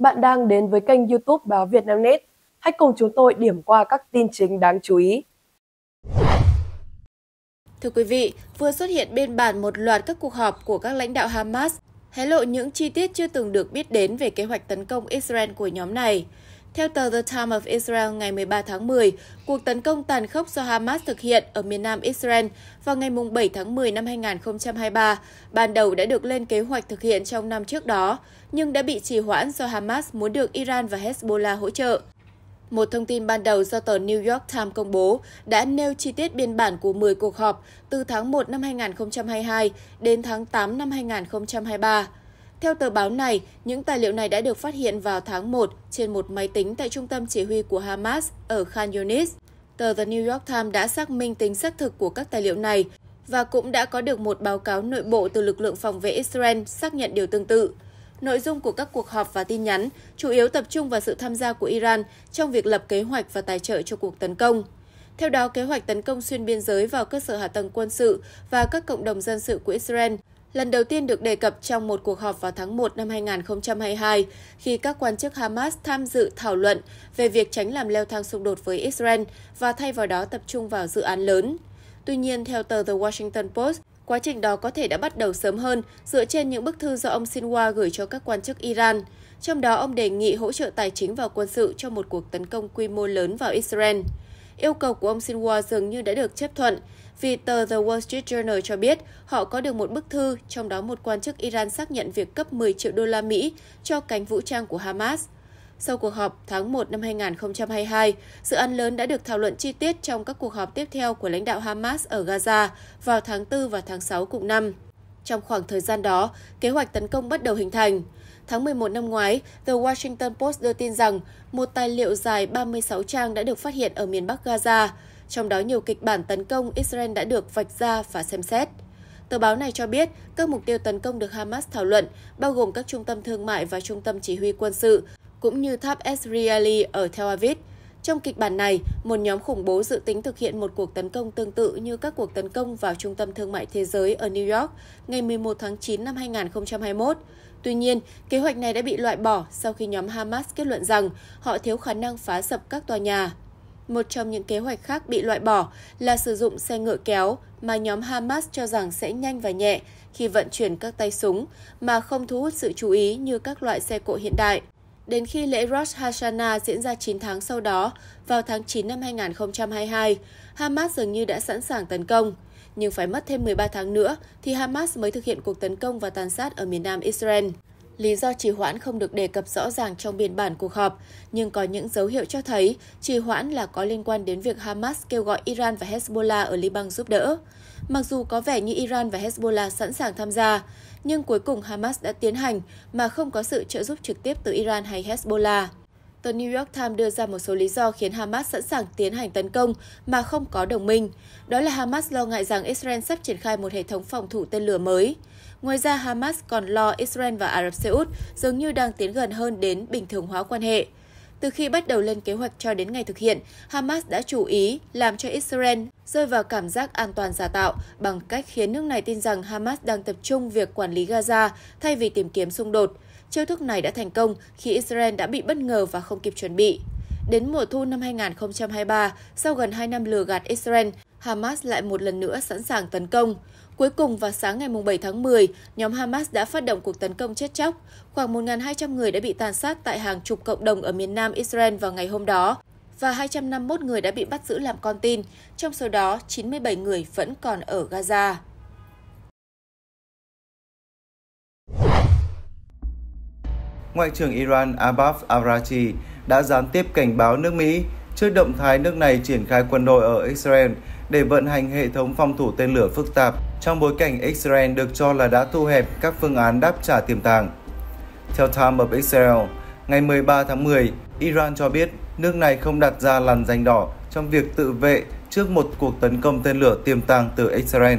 Bạn đang đến với kênh YouTube báo Vietnamnet. Hãy cùng chúng tôi điểm qua các tin chính đáng chú ý. Thưa quý vị, vừa xuất hiện biên bản một loạt các cuộc họp của các lãnh đạo Hamas hé lộ những chi tiết chưa từng được biết đến về kế hoạch tấn công Israel của nhóm này. Theo tờ The Times of Israel ngày 13 tháng 10, cuộc tấn công tàn khốc do Hamas thực hiện ở miền nam Israel vào ngày 7 tháng 10 năm 2023 ban đầu đã được lên kế hoạch thực hiện trong năm trước đó, nhưng đã bị trì hoãn do Hamas muốn được Iran và Hezbollah hỗ trợ. Một thông tin ban đầu do tờ New York Times công bố đã nêu chi tiết biên bản của 10 cuộc họp từ tháng 1 năm 2022 đến tháng 8 năm 2023. Theo tờ báo này, những tài liệu này đã được phát hiện vào tháng 1 trên một máy tính tại trung tâm chỉ huy của Hamas ở Khan Yunis. Tờ The New York Times đã xác minh tính xác thực của các tài liệu này và cũng đã có được một báo cáo nội bộ từ lực lượng phòng vệ Israel xác nhận điều tương tự. Nội dung của các cuộc họp và tin nhắn chủ yếu tập trung vào sự tham gia của Iran trong việc lập kế hoạch và tài trợ cho cuộc tấn công. Theo đó, kế hoạch tấn công xuyên biên giới vào cơ sở hạ tầng quân sự và các cộng đồng dân sự của Israel lần đầu tiên được đề cập trong một cuộc họp vào tháng 1 năm 2022 khi các quan chức Hamas tham dự thảo luận về việc tránh làm leo thang xung đột với Israel và thay vào đó tập trung vào dự án lớn. Tuy nhiên, theo tờ The Washington Post, quá trình đó có thể đã bắt đầu sớm hơn dựa trên những bức thư do ông Sinwa gửi cho các quan chức Iran. Trong đó, ông đề nghị hỗ trợ tài chính và quân sự cho một cuộc tấn công quy mô lớn vào Israel. Yêu cầu của ông Sinwa dường như đã được chấp thuận, vì tờ The Wall Street Journal cho biết họ có được một bức thư, trong đó một quan chức Iran xác nhận việc cấp 10 triệu đô la Mỹ cho cánh vũ trang của Hamas. Sau cuộc họp tháng 1 năm 2022, dự án lớn đã được thảo luận chi tiết trong các cuộc họp tiếp theo của lãnh đạo Hamas ở Gaza vào tháng 4 và tháng 6 cùng năm. Trong khoảng thời gian đó, kế hoạch tấn công bắt đầu hình thành. Tháng 11 năm ngoái, The Washington Post đưa tin rằng một tài liệu dài 36 trang đã được phát hiện ở miền Bắc Gaza trong đó nhiều kịch bản tấn công Israel đã được vạch ra và xem xét. Tờ báo này cho biết các mục tiêu tấn công được Hamas thảo luận bao gồm các trung tâm thương mại và trung tâm chỉ huy quân sự, cũng như tháp Israeli ở Tel Aviv. Trong kịch bản này, một nhóm khủng bố dự tính thực hiện một cuộc tấn công tương tự như các cuộc tấn công vào Trung tâm Thương mại Thế giới ở New York ngày 11 tháng 9 năm 2021. Tuy nhiên, kế hoạch này đã bị loại bỏ sau khi nhóm Hamas kết luận rằng họ thiếu khả năng phá sập các tòa nhà một trong những kế hoạch khác bị loại bỏ là sử dụng xe ngựa kéo mà nhóm Hamas cho rằng sẽ nhanh và nhẹ khi vận chuyển các tay súng mà không thu hút sự chú ý như các loại xe cộ hiện đại. Đến khi lễ Rosh Hashanah diễn ra 9 tháng sau đó, vào tháng 9 năm 2022, Hamas dường như đã sẵn sàng tấn công. Nhưng phải mất thêm 13 tháng nữa thì Hamas mới thực hiện cuộc tấn công và tàn sát ở miền nam Israel. Lý do trì hoãn không được đề cập rõ ràng trong biên bản cuộc họp, nhưng có những dấu hiệu cho thấy trì hoãn là có liên quan đến việc Hamas kêu gọi Iran và Hezbollah ở Liban giúp đỡ. Mặc dù có vẻ như Iran và Hezbollah sẵn sàng tham gia, nhưng cuối cùng Hamas đã tiến hành mà không có sự trợ giúp trực tiếp từ Iran hay Hezbollah. Tờ New York Times đưa ra một số lý do khiến Hamas sẵn sàng tiến hành tấn công mà không có đồng minh. Đó là Hamas lo ngại rằng Israel sắp triển khai một hệ thống phòng thủ tên lửa mới. Ngoài ra, Hamas còn lo Israel và Ả Rập Xê Út dường như đang tiến gần hơn đến bình thường hóa quan hệ. Từ khi bắt đầu lên kế hoạch cho đến ngày thực hiện, Hamas đã chủ ý làm cho Israel rơi vào cảm giác an toàn giả tạo bằng cách khiến nước này tin rằng Hamas đang tập trung việc quản lý Gaza thay vì tìm kiếm xung đột. Chiêu thức này đã thành công khi Israel đã bị bất ngờ và không kịp chuẩn bị. Đến mùa thu năm 2023, sau gần 2 năm lừa gạt Israel, Hamas lại một lần nữa sẵn sàng tấn công. Cuối cùng vào sáng ngày 7 tháng 10, nhóm Hamas đã phát động cuộc tấn công chết chóc. Khoảng 1.200 người đã bị tàn sát tại hàng chục cộng đồng ở miền nam Israel vào ngày hôm đó và 251 người đã bị bắt giữ làm con tin, trong số đó 97 người vẫn còn ở Gaza. Ngoại trưởng Iran Abbas Arachi đã gián tiếp cảnh báo nước Mỹ trước động thái nước này triển khai quân đội ở Israel để vận hành hệ thống phòng thủ tên lửa phức tạp trong bối cảnh Israel được cho là đã thu hẹp các phương án đáp trả tiềm tàng. Theo Time of Israel, ngày 13 tháng 10, Iran cho biết nước này không đặt ra làn danh đỏ trong việc tự vệ trước một cuộc tấn công tên lửa tiềm tàng từ Israel.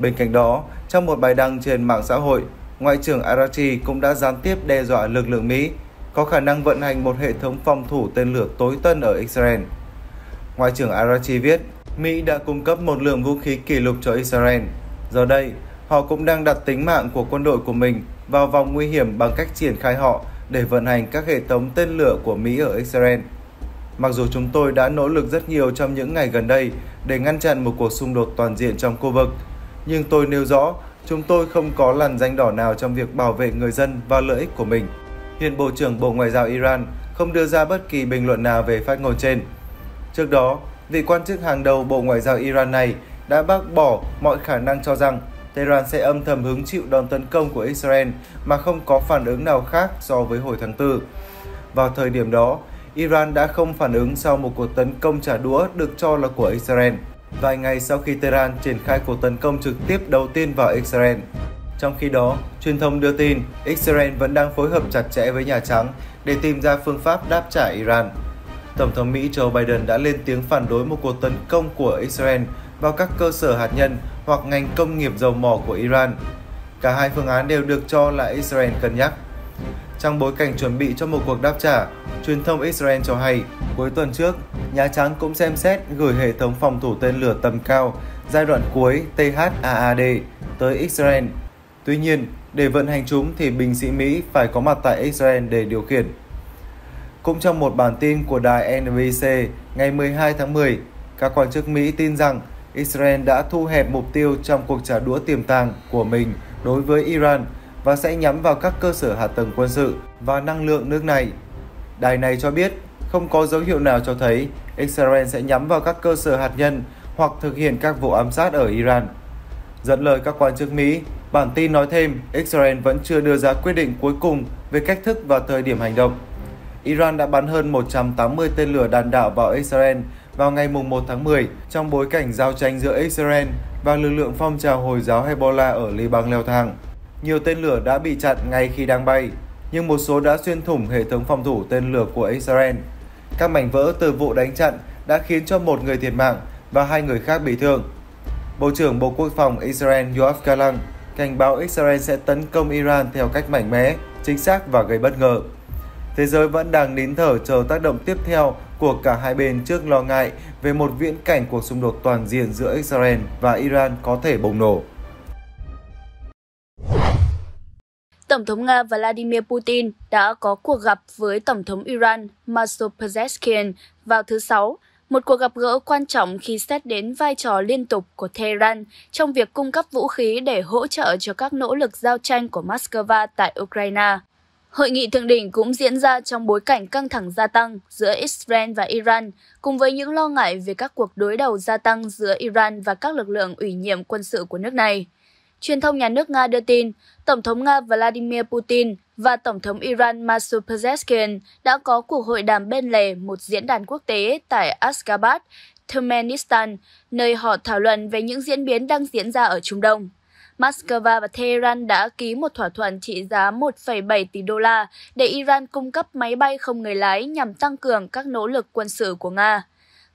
Bên cạnh đó, trong một bài đăng trên mạng xã hội, Ngoại trưởng Araki cũng đã gián tiếp đe dọa lực lượng Mỹ có khả năng vận hành một hệ thống phòng thủ tên lửa tối tân ở Israel. Ngoại trưởng Araki viết, Mỹ đã cung cấp một lượng vũ khí kỷ lục cho Israel. Giờ đây, họ cũng đang đặt tính mạng của quân đội của mình vào vòng nguy hiểm bằng cách triển khai họ để vận hành các hệ thống tên lửa của Mỹ ở Israel. Mặc dù chúng tôi đã nỗ lực rất nhiều trong những ngày gần đây để ngăn chặn một cuộc xung đột toàn diện trong khu vực, nhưng tôi nêu rõ chúng tôi không có làn danh đỏ nào trong việc bảo vệ người dân và lợi ích của mình. Hiện Bộ trưởng Bộ Ngoại giao Iran không đưa ra bất kỳ bình luận nào về phát ngôn trên. Trước đó, vị quan chức hàng đầu Bộ Ngoại giao Iran này đã bác bỏ mọi khả năng cho rằng Tehran sẽ âm thầm hứng chịu đòn tấn công của Israel mà không có phản ứng nào khác so với hồi tháng 4. Vào thời điểm đó, Iran đã không phản ứng sau một cuộc tấn công trả đũa được cho là của Israel, vài ngày sau khi Tehran triển khai cuộc tấn công trực tiếp đầu tiên vào Israel. Trong khi đó, truyền thông đưa tin Israel vẫn đang phối hợp chặt chẽ với Nhà Trắng để tìm ra phương pháp đáp trả Iran. Tổng thống Mỹ Joe Biden đã lên tiếng phản đối một cuộc tấn công của Israel vào các cơ sở hạt nhân hoặc ngành công nghiệp dầu mỏ của Iran. Cả hai phương án đều được cho là Israel cân nhắc. Trong bối cảnh chuẩn bị cho một cuộc đáp trả, truyền thông Israel cho hay cuối tuần trước, Nhà Trắng cũng xem xét gửi hệ thống phòng thủ tên lửa tầm cao giai đoạn cuối THAAD tới Israel. Tuy nhiên, để vận hành chúng thì binh sĩ Mỹ phải có mặt tại Israel để điều khiển. Cũng trong một bản tin của đài NBC ngày 12 tháng 10, các quan chức Mỹ tin rằng Israel đã thu hẹp mục tiêu trong cuộc trả đũa tiềm tàng của mình đối với Iran và sẽ nhắm vào các cơ sở hạ tầng quân sự và năng lượng nước này. Đài này cho biết không có dấu hiệu nào cho thấy Israel sẽ nhắm vào các cơ sở hạt nhân hoặc thực hiện các vụ ám sát ở Iran. Dẫn lời các quan chức Mỹ, bản tin nói thêm Israel vẫn chưa đưa ra quyết định cuối cùng về cách thức và thời điểm hành động. Iran đã bắn hơn 180 tên lửa đạn đạo vào Israel vào ngày 1 tháng 10 trong bối cảnh giao tranh giữa Israel và lực lượng phong trào Hồi giáo Hezbollah ở Liban leo thang. Nhiều tên lửa đã bị chặn ngay khi đang bay, nhưng một số đã xuyên thủng hệ thống phòng thủ tên lửa của Israel. Các mảnh vỡ từ vụ đánh chặn đã khiến cho một người thiệt mạng và hai người khác bị thương. Bộ trưởng Bộ Quốc phòng Israel Yoav Galant cảnh báo Israel sẽ tấn công Iran theo cách mạnh mẽ, chính xác và gây bất ngờ. Thế giới vẫn đang nín thở chờ tác động tiếp theo của cả hai bên trước lo ngại về một viễn cảnh cuộc xung đột toàn diện giữa Israel và Iran có thể bùng nổ. Tổng thống Nga Vladimir Putin đã có cuộc gặp với Tổng thống Iran Masoud Pezeshkian vào thứ Sáu, một cuộc gặp gỡ quan trọng khi xét đến vai trò liên tục của Tehran trong việc cung cấp vũ khí để hỗ trợ cho các nỗ lực giao tranh của Moscow tại Ukraine. Hội nghị thượng đỉnh cũng diễn ra trong bối cảnh căng thẳng gia tăng giữa Israel và Iran, cùng với những lo ngại về các cuộc đối đầu gia tăng giữa Iran và các lực lượng ủy nhiệm quân sự của nước này. Truyền thông nhà nước Nga đưa tin, Tổng thống Nga Vladimir Putin và Tổng thống Iran Masoud Pezeshkian đã có cuộc hội đàm bên lề một diễn đàn quốc tế tại Ashgabat, Turkmenistan, nơi họ thảo luận về những diễn biến đang diễn ra ở Trung Đông. Moscow và Tehran đã ký một thỏa thuận trị giá 1,7 tỷ đô la để Iran cung cấp máy bay không người lái nhằm tăng cường các nỗ lực quân sự của Nga.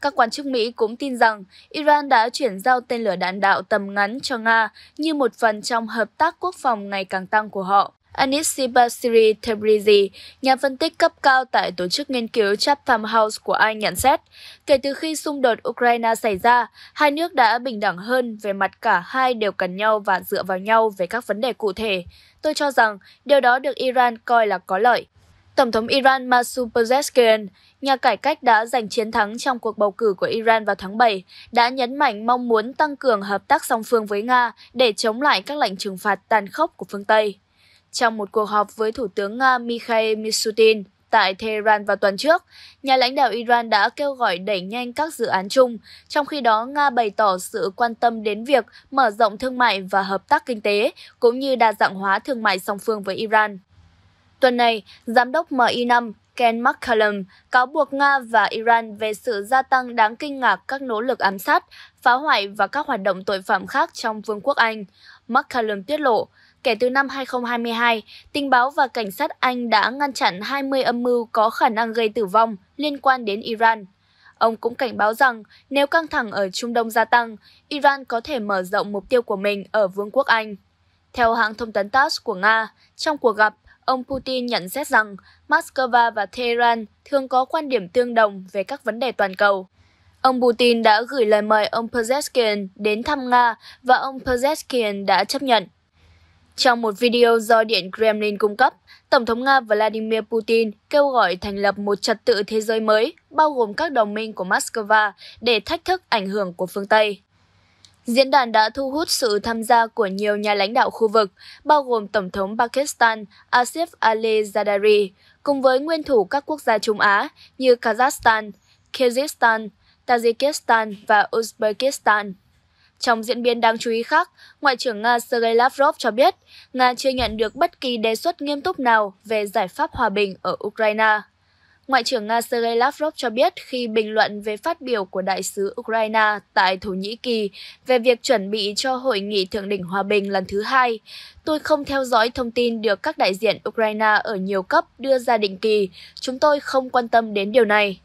Các quan chức Mỹ cũng tin rằng Iran đã chuyển giao tên lửa đạn đạo tầm ngắn cho Nga như một phần trong hợp tác quốc phòng ngày càng tăng của họ. Anis Basiri Tabrizi, nhà phân tích cấp cao tại tổ chức nghiên cứu Chatham House của Anh nhận xét, kể từ khi xung đột Ukraine xảy ra, hai nước đã bình đẳng hơn về mặt cả hai đều cần nhau và dựa vào nhau về các vấn đề cụ thể. Tôi cho rằng điều đó được Iran coi là có lợi. Tổng thống Iran Masoud Pezeshkian, nhà cải cách đã giành chiến thắng trong cuộc bầu cử của Iran vào tháng 7, đã nhấn mạnh mong muốn tăng cường hợp tác song phương với Nga để chống lại các lệnh trừng phạt tàn khốc của phương Tây. Trong một cuộc họp với Thủ tướng Nga Mikhail Mishutin tại Tehran vào tuần trước, nhà lãnh đạo Iran đã kêu gọi đẩy nhanh các dự án chung, trong khi đó Nga bày tỏ sự quan tâm đến việc mở rộng thương mại và hợp tác kinh tế, cũng như đa dạng hóa thương mại song phương với Iran. Tuần này, Giám đốc MI5 Ken McCallum cáo buộc Nga và Iran về sự gia tăng đáng kinh ngạc các nỗ lực ám sát, phá hoại và các hoạt động tội phạm khác trong Vương quốc Anh. McCallum tiết lộ, kể từ năm 2022, tình báo và cảnh sát Anh đã ngăn chặn 20 âm mưu có khả năng gây tử vong liên quan đến Iran. Ông cũng cảnh báo rằng nếu căng thẳng ở Trung Đông gia tăng, Iran có thể mở rộng mục tiêu của mình ở Vương quốc Anh. Theo hãng thông tấn TASS của Nga, trong cuộc gặp, ông Putin nhận xét rằng Moscow và Tehran thường có quan điểm tương đồng về các vấn đề toàn cầu. Ông Putin đã gửi lời mời ông Pezeshkian đến thăm Nga và ông Pezeshkian đã chấp nhận. Trong một video do Điện Kremlin cung cấp, Tổng thống Nga Vladimir Putin kêu gọi thành lập một trật tự thế giới mới, bao gồm các đồng minh của Moscow để thách thức ảnh hưởng của phương Tây. Diễn đàn đã thu hút sự tham gia của nhiều nhà lãnh đạo khu vực, bao gồm Tổng thống Pakistan Asif Ali Zardari, cùng với nguyên thủ các quốc gia Trung Á như Kazakhstan, Kyrgyzstan, Tajikistan và Uzbekistan. Trong diễn biến đáng chú ý khác, Ngoại trưởng Nga Sergei Lavrov cho biết Nga chưa nhận được bất kỳ đề xuất nghiêm túc nào về giải pháp hòa bình ở Ukraine. Ngoại trưởng Nga Sergei Lavrov cho biết khi bình luận về phát biểu của đại sứ Ukraine tại Thổ Nhĩ Kỳ về việc chuẩn bị cho Hội nghị Thượng đỉnh Hòa bình lần thứ hai, tôi không theo dõi thông tin được các đại diện Ukraine ở nhiều cấp đưa ra định kỳ, chúng tôi không quan tâm đến điều này.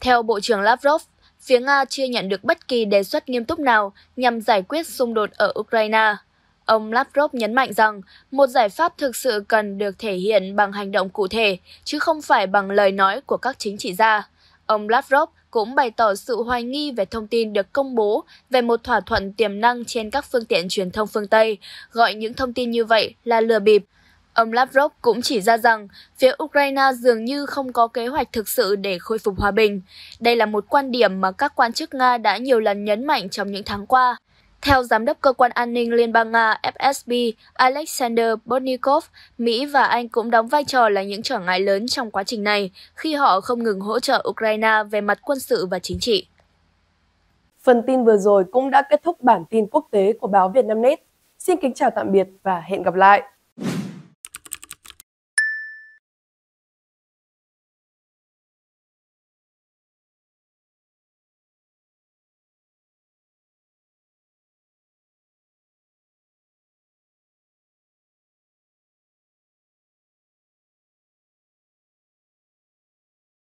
Theo Bộ trưởng Lavrov, phía Nga chưa nhận được bất kỳ đề xuất nghiêm túc nào nhằm giải quyết xung đột ở Ukraine. Ông Lavrov nhấn mạnh rằng một giải pháp thực sự cần được thể hiện bằng hành động cụ thể, chứ không phải bằng lời nói của các chính trị gia. Ông Lavrov cũng bày tỏ sự hoài nghi về thông tin được công bố về một thỏa thuận tiềm năng trên các phương tiện truyền thông phương Tây, gọi những thông tin như vậy là lừa bịp. Ông Lavrov cũng chỉ ra rằng phía Ukraine dường như không có kế hoạch thực sự để khôi phục hòa bình. Đây là một quan điểm mà các quan chức Nga đã nhiều lần nhấn mạnh trong những tháng qua. Theo Giám đốc Cơ quan An ninh Liên bang Nga FSB Alexander Bornikov, Mỹ và Anh cũng đóng vai trò là những trở ngại lớn trong quá trình này khi họ không ngừng hỗ trợ Ukraine về mặt quân sự và chính trị. Phần tin vừa rồi cũng đã kết thúc bản tin quốc tế của báo Việt Nam Vietnamnet. Xin kính chào tạm biệt và hẹn gặp lại!